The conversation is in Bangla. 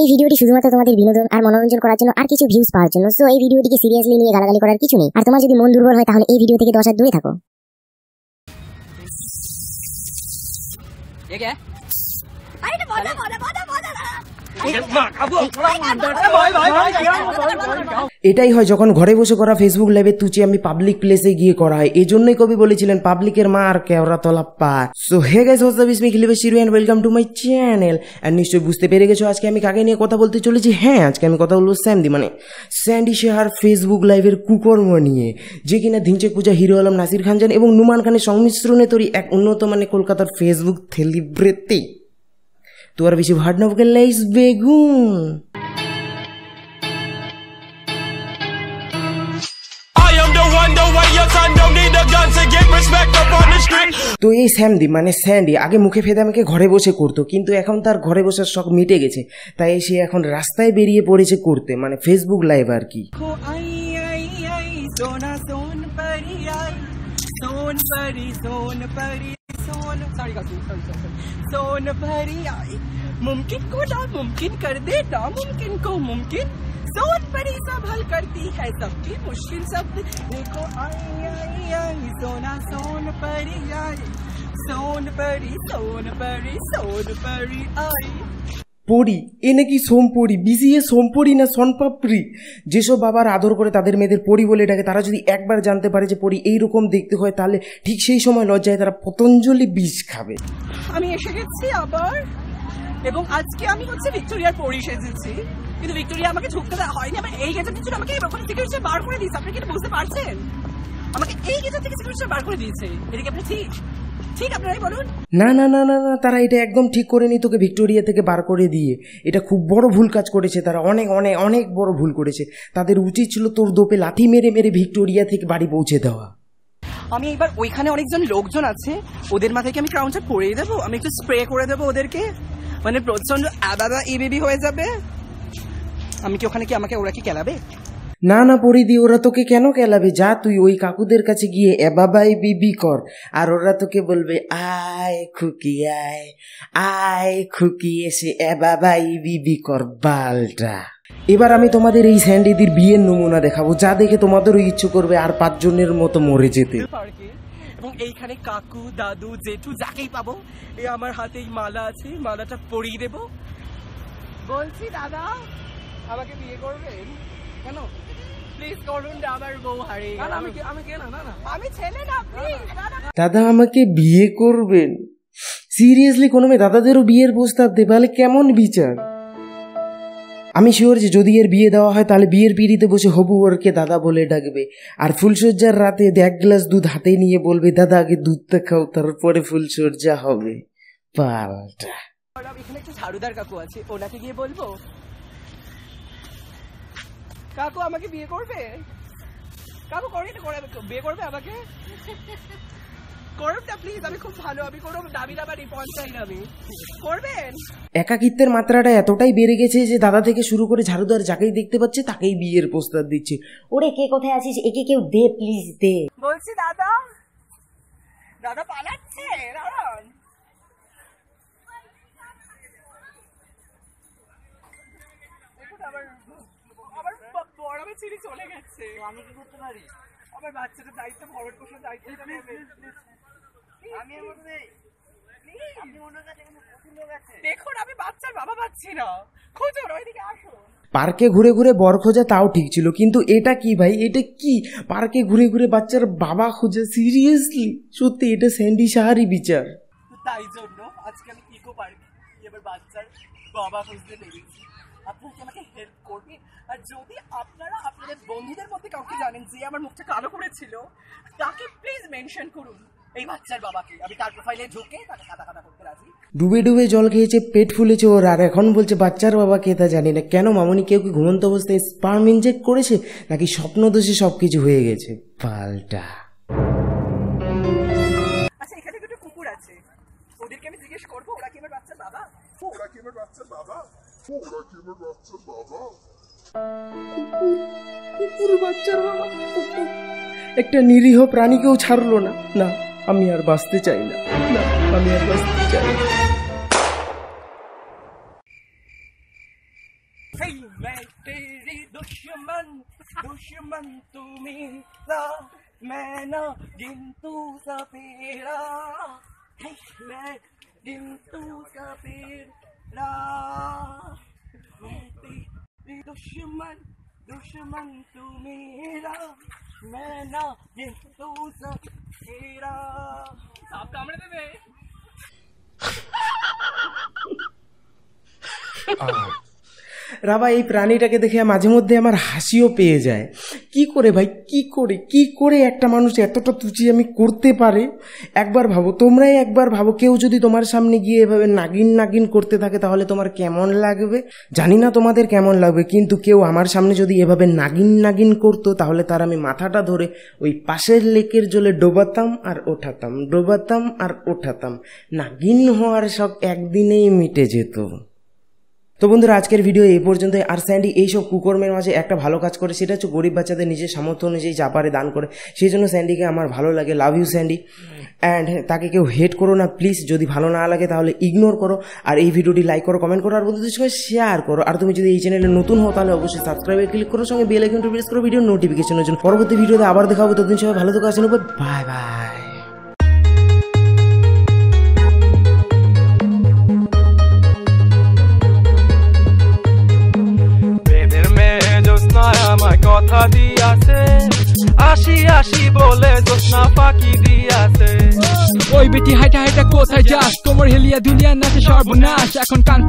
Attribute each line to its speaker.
Speaker 1: এই ভিডিওটি শুধুমাত্র তোমাদের বিনোদন আর মনোরঞ্জন করার জন্য আর কিছু ভিউজ পাওয়ার জন্য সো এই ভিডিওটিকে সিরিয়াসলি নিয়ে গালাগালি করার কিছু নেই আর তোমার যদি মন দুর্বল হয় তাহলে এই ভিডিও থেকে দশ হাত দূরে থাকো এটাই হয় যখন ঘরে বসে করা ফেসবুক লাইভে তুচি আমি পাবলিক প্লেসে গিয়ে করা হয় এই জন্যই কবি বলেছিলেন পাবলিকের মা আর কেওরা তলা পায় সো হে গাইস হোয়াটসঅ্যাপ ইসমি খিলিবে শিরু and welcome to my channel and নিশ্চয়ই বুঝতে পেরে গেছো আজকে আমি কাকে নিয়ে কথা বলতে চলেছি হ্যাঁ আজকে আমি কথা বলবো স্যান্ডি মানে স্যান্ডি শেহার ফেসবুক লাইভের কুকর্ম নিয়ে যে কিনা ধিনচে পূজা হিরো আলম নাসির খান জান এবং নুমান খানের সংমিশ্রণে তৈরি এক উন্নত মানে কলকাতার ফেসবুক সেলিব্রেটি তো আর বেশি ভাট নবকে লাইস বেগুন তো এই স্যামদি মানে স্যান্ডি আগে মুখে ফেদে আমাকে ঘরে বসে করতো কিন্তু এখন তার ঘরে বসার শখ মিটে গেছে তাই সে এখন রাস্তায় বেরিয়ে পড়েছে করতে মানে ফেসবুক লাইভ আর কি মুমকিন কো না মুমকিন কর দে না মুমকিন কো মুমকিন जोन बड़ी संभल करती है सबकी मुश्किल सब देखो आई आई आई सोना सोन परी आई सोन परी सोन परी सोन परी आई পরি এ নাকি বিজি এ সোমপড়ি না সনপাপড়ি যেসব বাবার আদর করে তাদের মেয়েদের পরি বলে ডাকে তারা যদি একবার জানতে পারে যে পড়ি এই রকম দেখতে হয় তাহলে ঠিক সেই সময় লজ্জায় তারা পতঞ্জলি বিষ খাবে আমি এসে গেছি আবার এবং আজকে আমি হচ্ছে ভিক্টোরিয়ার পরিস এসেছি কিন্তু ভিক্টোরিয়া আমাকে ঢুকতে দেওয়া হয়নি আমার এই গেটের থেকে আমাকে ওখানে সিকিউরিটি বার করে দিয়েছে আপনি কি বুঝতে পারছেন আমাকে এই গেটের থেকে সিকিউরিটি বার করে দিয়েছে এটা কি আপনি ঠিক বলুন না না না না না তারা এটা একদম ঠিক করে নি তোকে ভিক্টোরিয়া থেকে বার করে দিয়ে এটা খুব বড় ভুল কাজ করেছে তারা অনেক অনেক অনেক বড় ভুল করেছে তাদের উচিত ছিল তোর দোপে লাথি মেরে মেরে ভিক্টোরিয়া থেকে বাড়ি পৌঁছে দেওয়া আমি এবার ওইখানে অনেকজন লোকজন আছে ওদের মাথায় কি আমি ক্রাউনটা পরিয়ে দেবো আমি একটু স্প্রে করে দেবো ওদেরকে মানে প্রচন্ড আদাদা ইবিবি হয়ে যাবে আমি কি ওখানে কি আমাকে ওরা কি কেলাবে না না পরিদি ওরা তোকে কেন কেলাবে যা তুই ওই কাকুদের কাছে গিয়ে এ বাবাই বিবি কর আর ওরা তোকে বলবে আয় খুকি আয় আয় খুকি এসে এ বাবাই বিবি কর বালটা এবার আমি তোমাদের এই স্যান্ডিদির বিয়ের নমুনা দেখাবো যা দেখে তোমাদেরও ইচ্ছে করবে আর পাঁচজনের মতো মরে যেতে এবং এইখানে কাকু দাদু জেঠু যাকেই পাবো এই আমার হাতে এই মালা আছে মালাটা পরিয়ে দেব বলছি দাদা আমাকে বিয়ে করবেন কেন প্লিজ করুন আমি দাদা আমাকে বিয়ে করবেন সিরিয়াসলি কোনো মেয়ে দাদাদেরও বিয়ের প্রস্তাব দেবে কেমন বিচার আমি শিওর যে যদি এর বিয়ে দেওয়া হয় তাহলে বিয়ের পিঁড়িতে বসে হবু ওরকে দাদা বলে ডাকবে আর ফুলসজ্জার রাতে এক গ্লাস দুধ হাতে নিয়ে বলবে দাদা আগে দুধটা খাও তারপরে ফুলসজ্জা হবে পাল্টা এখানে একটা ঝাড়ুদার কাকু আছে ওনাকে গিয়ে বলবো কাকু আমাকে বিয়ে করবে কাকু করে বিয়ে করবে আমাকে গরমটা প্লিজ আমি খুব ভালো আমি কোনো দাবি দাবা রিপন চাই আমি করবেন একাকিত্বের মাত্রাটা এতটাই বেড়ে গেছে যে দাদা থেকে শুরু করে ঝাড়ুদার যাকেই দেখতে পাচ্ছে তাকেই বিয়ের প্রস্তাব দিচ্ছে ওরে কে কোথায় আছিস একে কেউ দে প্লিজ দে বলছি দাদা দাদা পালাচ্ছে চলে গেছে আমি কি করতে পারি আমার বাচ্চাটার দায়িত্ব ভরণ পোষণ দায়িত্ব দেখুন আমি বাচ্চার বাবা পাচ্ছি না খুঁজুন ওইদিকে পার্কে ঘুরে ঘুরে বর খোঁজা তাও ঠিক ছিল কিন্তু এটা কি ভাই এটা কি পার্কে ঘুরে ঘুরে বাচ্চার বাবা খোঁজে সিরিয়াসলি সত্যি এটা স্যান্ডি সাহারি বিচার তাই জন্য আজকাল ইকো পার্কে এবার বাচ্চার বাবা খুঁজতে লেগেছি আপনারা কি আমাকে হেল্প করবেন আর যদি আপনারা আপনাদের বন্ধুদের মধ্যে কাউকে জানেন যে আমার মুখটা কালো করেছিল তাকে প্লিজ মেনশন করুন ডুবে ডুবে জল খেয়েছে পেট ফুলেছে ওর আর এখন বলছে বাচ্চার বাবা কে তা জানি না কেন মামনি কেউ কি ঘুমন্ত অবস্থায় স্পার্ম ইনজেক্ট করেছে নাকি স্বপ্ন দোষে সবকিছু হয়ে গেছে পাল্টা একটা নিরীহ প্রাণীকেও ছাড়লো না না আমি আর বাঁচতে চাই না আমি আর বাঁচতে চাই না দুশ্মন দুশ্মন তুমি मैना पेड़ा मेरा मैं ना ये तू রাবা এই প্রাণীটাকে দেখে মাঝে মধ্যে আমার হাসিও পেয়ে যায় কি করে ভাই কি করে কি করে একটা মানুষ এতটা তুচি আমি করতে পারে একবার ভাবো তোমরাই একবার ভাবো কেউ যদি তোমার সামনে গিয়ে এভাবে নাগিন নাগিন করতে থাকে তাহলে তোমার কেমন লাগবে জানি না তোমাদের কেমন লাগবে কিন্তু কেউ আমার সামনে যদি এভাবে নাগিন নাগিন করতো তাহলে তার আমি মাথাটা ধরে ওই পাশের লেকের জলে ডোবাতাম আর ওঠাতাম ডোবাতাম আর ওঠাতাম নাগিন হওয়ার সব একদিনেই মিটে যেত তো বন্ধুরা আজকের ভিডিও এই পর্যন্ত আর স্যান্ডি এইসব কুকর্মের মাঝে একটা ভালো কাজ করে সেটা হচ্ছে গরিব বাচ্চাদের নিজের সামর্থ্য অনুযায়ী যা পারে দান করে সেই জন্য স্যান্ডিকে আমার ভালো লাগে লাভ ইউ স্যান্ডি অ্যান্ড তাকে কেউ হেট করো না প্লিজ যদি ভালো না লাগে তাহলে ইগনোর করো আর এই ভিডিওটি লাইক করো কমেন্ট করো আর বন্ধুদের সঙ্গে শেয়ার করো আর তুমি যদি এই চ্যানেলে নতুন হও তাহলে অবশ্যই সাবস্ক্রাইবে ক্লিক করো সঙ্গে বেল আইকনটি প্রেস করো ভিডিও নোটিফিকেশনের জন্য পরবর্তী ভিডিওতে আবার দেখাবো ততদিন সবাই ভালো থাকো আসেন বাই বাই দেখা আছে আসি আসি বলে জোৎস্না ফাঁকি দিয়াছে ওই বেটি হাইটা হাইটা কোথায় যাস কোমর হেলিয়া দুনিয়া নাচে সর্বনাশ এখন কান